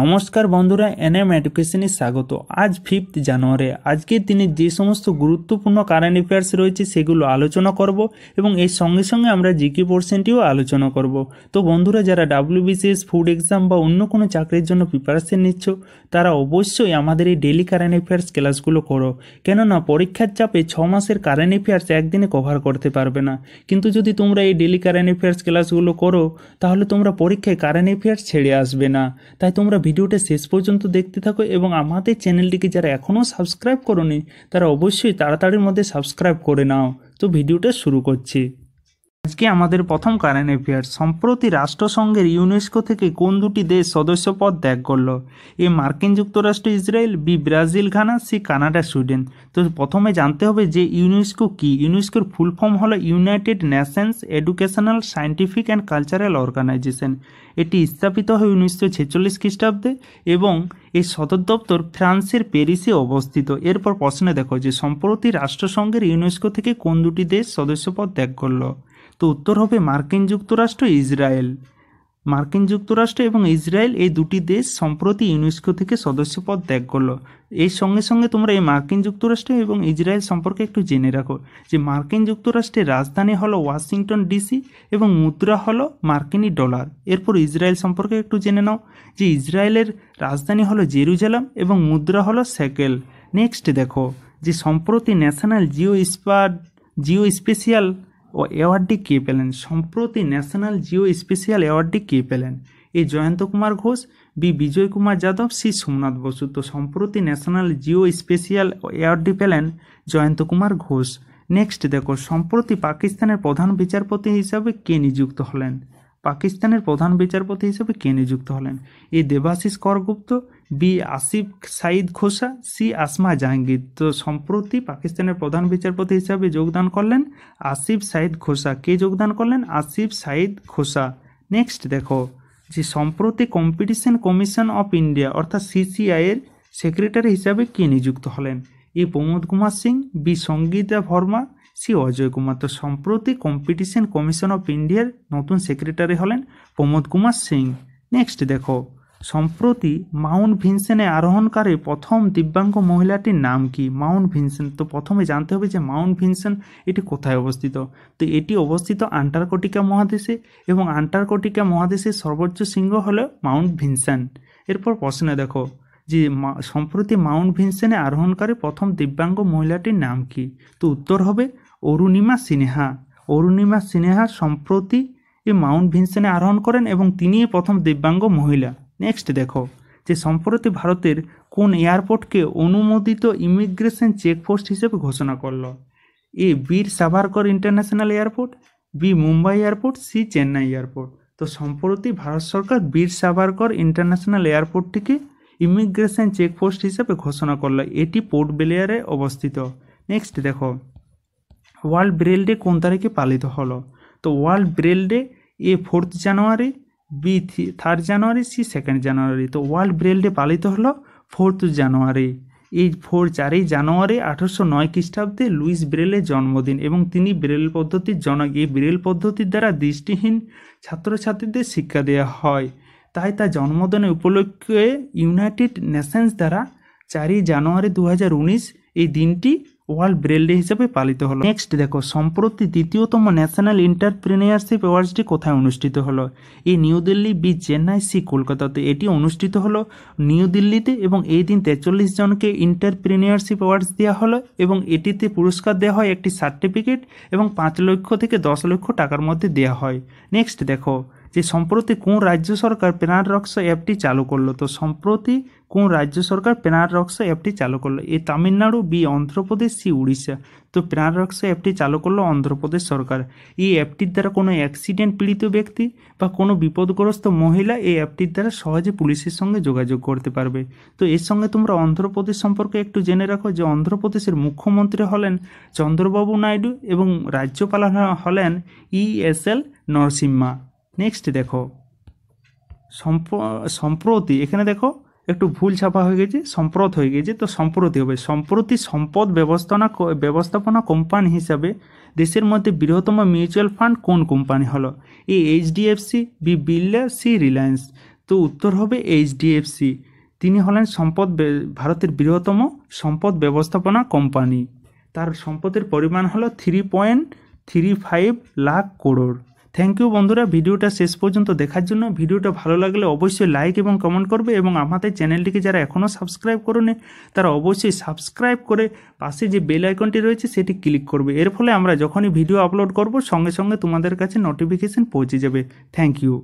নমস্কার বন্ধুরা এনএম এডুকেশনে স্বাগত আজ ফিফথ জানুয়ারি আজকের দিনে যে সমস্ত গুরুত্বপূর্ণ কারেন্ট অ্যাফেয়ার্স রয়েছে সেগুলো আলোচনা করব এবং এর সঙ্গে সঙ্গে আমরা জিকে পোর্শনটিও আলোচনা করব তো বন্ধুরা যারা ডাব্লিউবিসিএস ফুড এক্সাম বা অন্য কোনো চাকরির জন্য প্রিপারেশন নিচ্ছ তারা অবশ্যই আমাদের এই ডেলি কারেন্ট অ্যাফেয়ার্স ক্লাসগুলো করো কেননা পরীক্ষার চাপে ছ মাসের কারেন্ট অ্যাফেয়ার্স একদিনে কভার করতে পারবে না কিন্তু যদি তোমরা এই ডেলি কারেন্ট অ্যাফেয়ার্স ক্লাসগুলো করো তাহলে তোমরা পরীক্ষায় কারেন্ট অ্যাফেয়ার্স ছেড়ে আসবে না তাই তোমরা তোমরা ভিডিওটা শেষ পর্যন্ত দেখতে থাকো এবং আমাদের চ্যানেলটিকে যারা এখনও সাবস্ক্রাইব করনি তারা অবশ্যই তাড়াতাড়ির মধ্যে সাবস্ক্রাইব করে নাও তো ভিডিওটা শুরু করছি আজকে আমাদের প্রথম কারেন্ট অ্যাফেয়ার সম্প্রতি রাষ্ট্রসংঘের ইউনেস্কো থেকে কোন দুটি দেশ সদস্যপদ ত্যাগ করল এ মার্কিন যুক্তরাষ্ট্র Israel B Brazil Ghana C Canada Sweden তো প্রথমে জানতে হবে যে ইউনেস্কো কি ইউনেস্কোর ফুল ফর্ম হলো United Nations Educational Scientific and Cultural Organization এটি স্থাপিত হয় উনিশশো ছেচল্লিশ খ্রিস্টাব্দে এবং এর সদর দপ্তর ফ্রান্সের প্যারিসে অবস্থিত এরপর প্রশ্নে দেখো যে সম্প্রতি রাষ্ট্রসংঘের ইউনেস্কো থেকে কোন দুটি দেশ সদস্যপদ ত্যাগ করলো তো উত্তর হবে মার্কিন যুক্তরাষ্ট্র ইসরায়েল মার্কিন যুক্তরাষ্ট্র এবং ইসরায়েল এই দুটি দেশ সম্প্রতি ইউনেস্কো থেকে সদস্যপদ ত্যাগ করলো এর সঙ্গে সঙ্গে তোমরা এই মার্কিন যুক্তরাষ্ট্র এবং ইসরায়েল সম্পর্কে একটু জেনে রাখো যে মার্কিন যুক্তরাষ্ট্রের রাজধানী হলো ওয়াশিংটন ডিসি এবং মুদ্রা হলো মার্কিনী ডলার এরপর ইসরায়েল সম্পর্কে একটু জেনে নাও যে ইসরায়েলের রাজধানী হলো জেরুজালাম এবং মুদ্রা হলো সেকেল নেক্সট দেখো যে সম্প্রতি national geospatial geospatial ও অ্যাওয়ার্ডটি কে পেলেন সম্প্রতি ন্যাশনাল জিও স্পেশিয়াল অ্যাওয়ার্ডটি কে পেলেন A Jayanta Kumar Ghosh B Bijay Kumar Yadav C Somnath Basu তো সম্প্রতি ন্যাশনাল জিও স্পেশিয়াল অ্যাওয়ার্ডটি পেলেন জয়ন্ত কুমার ঘোষ নেক্সট দেখো সম্প্রতি পাকিস্তানের প্রধান বিচারপতি হিসাবে কে নিযুক্ত হলেন পাকিস্তানের প্রধান বিচারপতি হিসেবে কে নিযুক্ত হলেন A Debashis Karagupta B Asif Saeed Khosa C Asma Jahangir তো সম্প্রতি পাকিস্তানের প্রধান বিচারপতি হিসাবে যোগদান করলেন আসিফ সাইদ খোসা কে যোগদান করলেন আসিফ সাইদ খোসা নেক্সট দেখো যে সম্প্রতি কম্পিটিশন কমিশন অফ ইন্ডিয়া অর্থাৎ সিসিআইয়ের সেক্রেটারি হিসাবে কে নিযুক্ত হলেন A Pramod Kumar Singh B Sangeeta Verma C Ajay Kumar তো সম্প্রতি কম্পিটিশন কমিশন অফ ইন্ডিয়ার নতুন সেক্রেটারি হলেন প্রমোদ কুমার সিং নেক্সট দেখো সম্প্রতি মাউন্ট ভিনসেনে আরোহণকারী প্রথম দিব্যাঙ্গ মহিলাটির নাম কি মাউন্ট ভিনসেন তো প্রথমে জানতে হবে যে মাউন্ট ভিনসেন এটি কোথায় অবস্থিত তো এটি অবস্থিত আন্টার্কটিকা মহাদেশে এবং আন্টার্কটিকা মহাদেশের সর্বোচ্চ শৃঙ্গ হলো মাউন্ট ভিনসেন এরপর প্রশ্নে দেখো যে সম্প্রতি মাউন্ট ভিনসেনে আরোহণকারী প্রথম দিব্যাঙ্গ মহিলাটির নাম কি তো উত্তর হবে অরুণিমা সিনেহা অরুণিমা সিনেহা সম্প্রতি মাউন্ট ভিনসেনে আরোহণ করেন এবং তিনিই প্রথম দিব্যাঙ্গ মহিলা নেক্সট দেখো যে সম্প্রতি ভারতের কোন এয়ারপোর্টকে অনুমোদিত ইমিগ্রেশন চেকপোস্ট হিসেবে ঘোষণা করলো A Veer Savarkar international airport B Mumbai airport C Chennai airport তো সম্প্রতি ভারত সরকার বীর সাভারকর ইন্টারন্যাশনাল এয়ারপোর্টটিকে ইমিগ্রেশন চেকপোস্ট হিসেবে ঘোষণা করল এটি পোর্ট বেলিয়ারে অবস্থিত নেক্সট দেখো ওয়ার্ল্ড ব্রেল ডে কোন তারিখে পালিত হলো তো world Braille day A fourth January B third January C second January তো ওয়ার্ল্ড ব্রেল ডে পালিত হলো ফোর্থ জানুয়ারি এই ফোর চারই জানুয়ারি আঠারোশো নয় খ্রিস্টাব্দে লুইস ব্রেলের জন্মদিন এবং তিনি ব্রেল পদ্ধতির জনক এই ব্রেল পদ্ধতির দ্বারা দৃষ্টিহীন ছাত্রছাত্রীদের শিক্ষা দেওয়া হয় তাই তার জন্মদিনে উপলক্ষে ইউনাইটেড নেশনস দ্বারা চারই জানুয়ারি দু এই দিনটি ওয়ার্ল্ড ব্রেল ডে হিসেবে পালিত হলো নেক্সট দেখো সম্প্রতি দ্বিতীয়তম ন্যাশনাল এন্টারপ্রেনিয়ারশিপ অ্যাওয়ার্ডসটি কোথায় অনুষ্ঠিত হলো এই New Delhi B Chennai C কলকাতাতে এটি অনুষ্ঠিত হলো নিউ দিল্লিতে এবং এই দিন তেচল্লিশ জনকে ইন্টারপ্রিনিয়ারশিপ অ্যাওয়ার্ডস দেওয়া হলো এবং এটিতে পুরস্কার দেওয়া হয় একটি সার্টিফিকেট এবং পাঁচ লক্ষ থেকে দশ লক্ষ টাকার মধ্যে দেওয়া হয় নেক্সট দেখো যে সম্প্রতি কোন রাজ্য সরকার প্রাণ রক্স অ্যাপটি চালু করলো তো সম্প্রতি কোন রাজ্য সরকার প্রাণরক্স অ্যাপটি চালু করলো A Tamil Nadu B Andhra Pradesh C Orissa তো প্রাণরক্স অ্যাপটি চালু করলো অন্ধ্রপ্রদেশ সরকার এই অ্যাপটির দ্বারা কোনো অ্যাক্সিডেন্ট পীড়িত ব্যক্তি বা কোনো বিপদগ্রস্ত মহিলা এই অ্যাপটির দ্বারা সহজে পুলিশের সঙ্গে যোগাযোগ করতে পারবে তো এর সঙ্গে তোমরা অন্ধ্রপ্রদেশ সম্পর্কে একটু জেনে রাখো যে অন্ধ্রপ্রদেশের মুখ্যমন্ত্রী হলেন চন্দ্রবাবু নাইডু এবং রাজ্যপাল হলেন ই এস এল নরসিম্মা নেক্সট দেখো সম্প্রতি এখানে দেখো একটু ভুল ছাপা হয়ে গেছে সম্প্রত হয়ে গেছে তো সম্প্রতি হবে সম্প্রতি সম্পদ ব্যবস্থাপনা ব্যবস্থাপনা কোম্পানি হিসাবে দেশের মধ্যে বৃহত্তম মিউচুয়াল ফান্ড কোন কোম্পানি হলো A HDFC B Birla C Reliance তো উত্তর হবে এইচডিএফসি তিনি হলেন সম্পদ ভারতের বৃহত্তম সম্পদ ব্যবস্থাপনা কোম্পানি তার সম্পদের পরিমাণ হলো three point three five lakh crore thank you বন্ধুরা ভিডিওটা শেষ পর্যন্ত দেখার জন্য ভিডিওটা ভালো লাগলে অবশ্যই লাইক এবং কমেন্ট করবে এবং আমাদের চ্যানেলটিকে যারা এখনও সাবস্ক্রাইব করেনি তারা অবশ্যই সাবস্ক্রাইব করে পাশে যে বেল আইকনটি রয়েছে সেটি ক্লিক করবে এর ফলে আমরা যখনই ভিডিও আপলোড করব সঙ্গে সঙ্গে তোমাদের কাছে নোটিফিকেশান পৌঁছে যাবে থ্যাংক ইউ